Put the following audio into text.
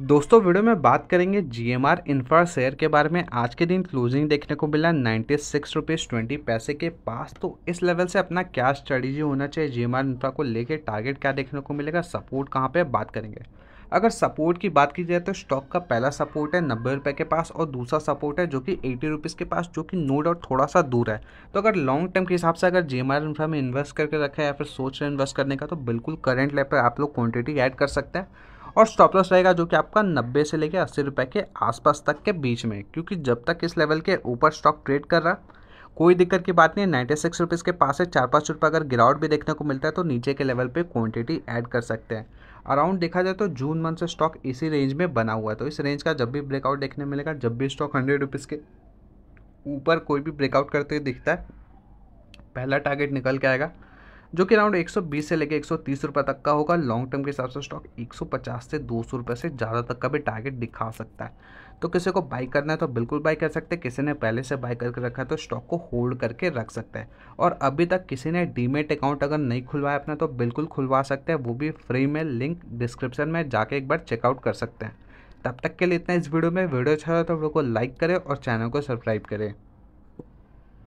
दोस्तों वीडियो में बात करेंगे G M R Infra share के बारे में आज के दिन क्लोजिंग देखने को मिला नाइन्टी सिक्स रुपीज़ ट्वेंटी पैसे के पास तो इस लेवल से अपना क्या स्ट्रेटेजी होना चाहिए जी एम आर इन्फ्रा को लेके टारगेट क्या देखने को मिलेगा सपोर्ट कहाँ पे बात करेंगे अगर सपोर्ट की बात की जाए तो स्टॉक का पहला सपोर्ट है नब्बे रुपये के पास और दूसरा सपोर्ट है जो कि एटी रुपीज़ के पास जो कि नो डाउट थोड़ा सा दूर है तो अगर लॉन्ग टर्म के हिसाब से अगर जी एम आर इन्फ्रा में इन्वेस्ट करके रखा है या फिर सोच रहे इन्वेस्ट करने का तो बिल्कुल करेंट लेवल पर आप लोग क्वान्टिटी ऐड कर सकते हैं और स्टॉप लॉस रहेगा जो कि आपका नब्बे से लेकर अस्सी रुपये के आसपास तक के बीच में क्योंकि जब तक इस लेवल के ऊपर स्टॉक ट्रेड कर रहा कोई दिक्कत की बात नहीं है नाइन्टी सिक्स रुपीज़ के पास है चार पाँच रुपये अगर गिरावट भी देखने को मिलता है तो नीचे के लेवल पे क्वांटिटी ऐड कर सकते हैं अराउंड देखा जाए तो जून मंथ से स्टॉक इसी रेंज में बना हुआ है तो इस रेंज का जब भी ब्रेकआउट देखने मिलेगा जब भी स्टॉक हंड्रेड रुपीज़ के ऊपर कोई भी ब्रेकआउट करते हुए दिखता है पहला टारगेट निकल के आएगा जो कि अराउंड 120 से लेकर 130 रुपए तक का होगा लॉन्ग टर्म के हिसाब से स्टॉक 150 से दो सौ रुपये से ज़्यादा तक का भी टारगेट दिखा सकता है तो किसी को बाई करना है तो बिल्कुल बाई कर सकते हैं किसी ने पहले से बाई करके रखा है तो स्टॉक को होल्ड करके रख सकते हैं और अभी तक किसी ने डीमेट अकाउंट अगर नहीं खुलवाया अपना तो बिल्कुल खुलवा सकते हैं वो भी फ्री में लिंक डिस्क्रिप्शन में जाके एक बार चेकआउट कर सकते हैं तब तक के लिए इतना इस वीडियो में वीडियो अच्छा तो वीडियो को लाइक करें और चैनल को सब्सक्राइब करें